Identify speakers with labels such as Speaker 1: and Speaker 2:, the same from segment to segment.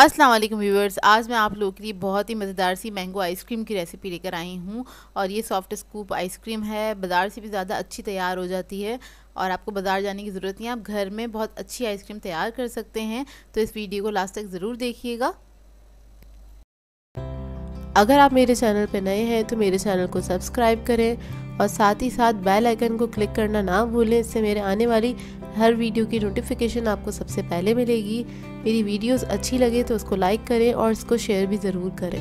Speaker 1: अस्सलाम वालेकुम व्यूवर्स आज मैं आप लोगों के लिए बहुत ही मज़ेदार सी मैंगो आइसक्रीम की रेसिपी लेकर आई हूँ और ये सॉफ्ट स्कूप आइसक्रीम है बाज़ार से भी ज़्यादा अच्छी तैयार हो जाती है और आपको बाज़ार जाने की ज़रूरत नहीं है आप घर में बहुत अच्छी आइसक्रीम तैयार कर सकते हैं तो इस वीडियो को लास्ट तक ज़रूर देखिएगा अगर आप मेरे चैनल पर नए हैं तो मेरे चैनल को सब्सक्राइब करें और साथ ही साथ बेल आइकन को क्लिक करना ना भूलें इससे मेरे आने वाली हर वीडियो की नोटिफिकेशन आपको सबसे पहले मिलेगी मेरी वीडियोस अच्छी लगे तो उसको लाइक करें और इसको शेयर भी ज़रूर करें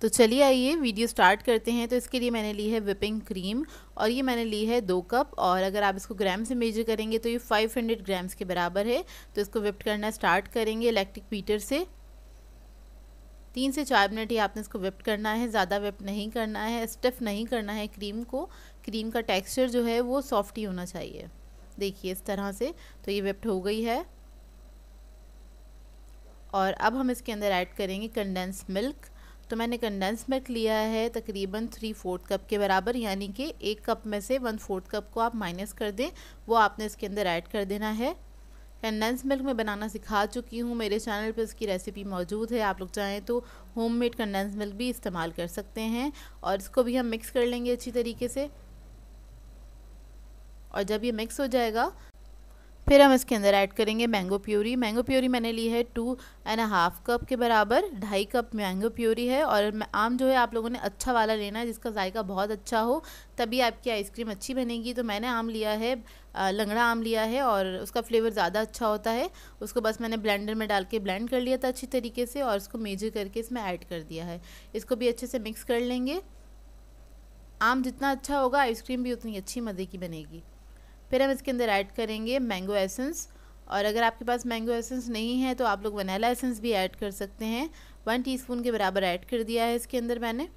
Speaker 1: तो चलिए आइए वीडियो स्टार्ट करते हैं तो इसके लिए मैंने ली है विपिंग क्रीम और ये मैंने ली है दो कप और अगर आप इसको ग्राम से मेजर करेंगे तो ये 500 ग्राम्स के बराबर है तो इसको विप्ट करना स्टार्ट करेंगे इलेक्ट्रिक पीटर से तीन से चार मिनट ही आपने इसको विप्ट करना है ज़्यादा विप्ट नहीं करना है स्टफ़ नहीं करना है क्रीम को क्रीम का टेक्स्चर जो है वो सॉफ्ट ही होना चाहिए देखिए इस तरह से तो ये वेप्ट हो गई है और अब हम इसके अंदर ऐड करेंगे कंडेंस मिल्क तो मैंने कंडेंस मिल्क लिया है तकरीबन थ्री फोर्थ कप के बराबर यानी कि एक कप में से वन फोर्थ कप को आप माइनस कर दें वो आपने इसके अंदर ऐड कर देना है कंडेंस मिल्क मैं बनाना सिखा चुकी हूँ मेरे चैनल पर इसकी रेसिपी मौजूद है आप लोग चाहें तो होम मेड कंडेंस मिल्क भी इस्तेमाल कर सकते हैं और इसको भी हम मिक्स कर लेंगे अच्छी तरीके से और जब ये मिक्स हो जाएगा फिर हम इसके अंदर ऐड करेंगे मैंगो प्योरी मैंगो प्योरी मैंने ली है टू एंड हाफ कप के बराबर ढाई कप मैंगो प्योरी है और आम जो है आप लोगों ने अच्छा वाला लेना है जिसका जायका बहुत अच्छा हो तभी आपकी आइसक्रीम अच्छी बनेगी तो मैंने आम लिया है लंगड़ा आम लिया है और उसका फ्लेवर ज़्यादा अच्छा होता है उसको बस मैंने ब्लेंडर में डाल के ब्लेंड कर लिया था अच्छी तरीके से और उसको मेजर करके इसमें ऐड कर दिया है इसको भी अच्छे से मिक्स कर लेंगे आम जितना अच्छा होगा आइसक्रीम भी उतनी अच्छी मज़े की बनेगी फिर हम इसके अंदर ऐड करेंगे मैंगो एसेंस और अगर आपके पास मैंगो एसेंस नहीं है तो आप लोग वनीला एसेंस भी ऐड कर सकते हैं वन टीस्पून के बराबर ऐड कर दिया है इसके अंदर मैंने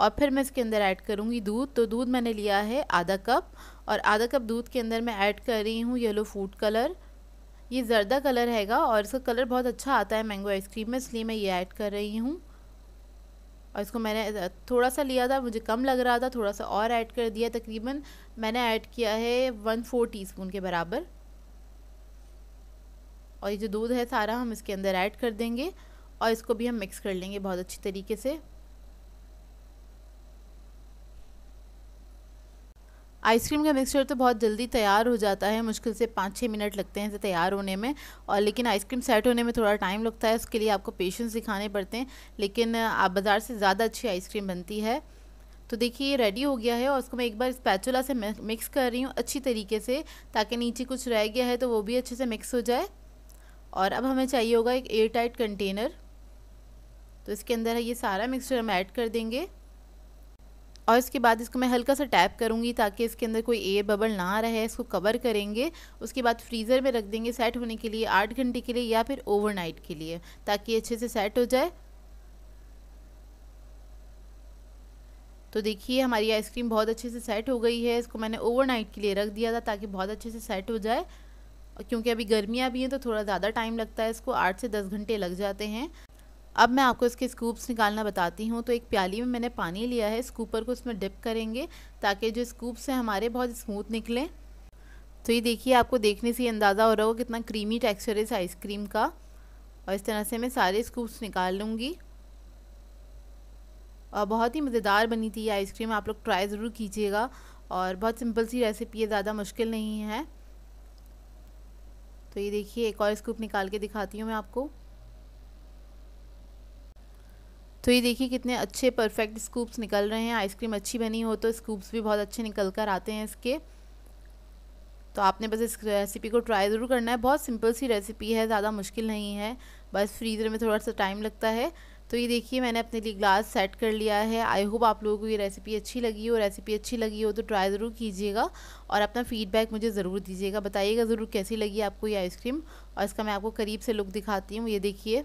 Speaker 1: और फिर मैं इसके अंदर ऐड करूँगी दूध तो दूध मैंने लिया है आधा कप और आधा कप दूध के अंदर मैं ऐड कर रही हूँ येलो फूड कलर ये ज़रदा कलर हैगा और इसका कलर बहुत अच्छा आता है मैंगो आइसक्रीम में इसलिए मैं ये ऐड कर रही हूँ और इसको मैंने थोड़ा सा लिया था मुझे कम लग रहा था थोड़ा सा और ऐड कर दिया तकरीबन मैंने ऐड किया है वन फोर टी के बराबर और ये जो दूध है सारा हम इसके अंदर ऐड कर देंगे और इसको भी हम मिक्स कर लेंगे बहुत अच्छी तरीके से आइसक्रीम का मिक्सचर तो बहुत जल्दी तैयार हो जाता है मुश्किल से पाँच छः मिनट लगते हैं इसे तैयार होने में और लेकिन आइसक्रीम सेट होने में थोड़ा टाइम लगता है उसके लिए आपको पेशेंस दिखाने पड़ते हैं लेकिन आप बाज़ार से ज़्यादा अच्छी आइसक्रीम बनती है तो देखिए ये रेडी हो गया है और उसको मैं एक बार स्पैचुला से मिक्स कर रही हूँ अच्छी तरीके से ताकि नीचे कुछ रह गया है तो वो भी अच्छे से मिक्स हो जाए और अब हमें चाहिए होगा एक एयर टाइट कंटेनर तो इसके अंदर ये सारा मिक्सचर हम ऐड कर देंगे और इसके बाद इसको मैं हल्का सा टैप करूँगी ताकि इसके अंदर कोई एयर बबल ना रहे इसको कवर करेंगे उसके बाद फ्रीज़र में रख देंगे सेट होने के लिए आठ घंटे के लिए या फिर ओवरनाइट के लिए ताकि अच्छे से सेट हो जाए तो देखिए हमारी आइसक्रीम बहुत अच्छे से सेट हो गई है इसको मैंने ओवरनाइट के लिए रख दिया था ताकि बहुत अच्छे से सेट हो जाए क्योंकि अभी गर्मियाँ भी हैं तो थोड़ा ज़्यादा टाइम लगता है इसको आठ से दस घंटे लग जाते हैं अब मैं आपको इसके स्कूप्स निकालना बताती हूँ तो एक प्याली में मैंने पानी लिया है स्कूपर को इसमें डिप करेंगे ताकि जो स्कूप्स हैं हमारे बहुत स्मूथ निकलें तो ये देखिए आपको देखने से ही अंदाज़ा हो रहा होगा कितना क्रीमी टेक्सचर है इस आइसक्रीम का और इस तरह से मैं सारे स्कूप्स निकाल लूँगी और बहुत ही मज़ेदार बनी थी ये आइसक्रीम आप लोग ट्राई ज़रूर कीजिएगा और बहुत सिंपल सी रेसिपी है ज़्यादा मुश्किल नहीं है तो ये देखिए एक और स्कूप निकाल के दिखाती हूँ मैं आपको तो ये देखिए कितने अच्छे परफेक्ट स्कूप्स निकल रहे हैं आइसक्रीम अच्छी बनी हो तो स्कूप्स भी बहुत अच्छे निकल कर आते हैं इसके तो आपने बस इस रेसिपी को ट्राई ज़रूर करना है बहुत सिंपल सी रेसिपी है ज़्यादा मुश्किल नहीं है बस फ्रीज़र में थोड़ा सा टाइम लगता है तो ये देखिए मैंने अपने लिए ग्लास सेट कर लिया है आई होप आप लोगों को ये रेसिपी अच्छी लगी हो रेसिपी अच्छी लगी हो तो ट्राई ज़रूर कीजिएगा और अपना फीडबैक मुझे ज़रूर दीजिएगा बताइएगा ज़रूर कैसी लगी आपको ये आइसक्रीम और इसका मैं आपको करीब से लुक दिखाती हूँ ये देखिए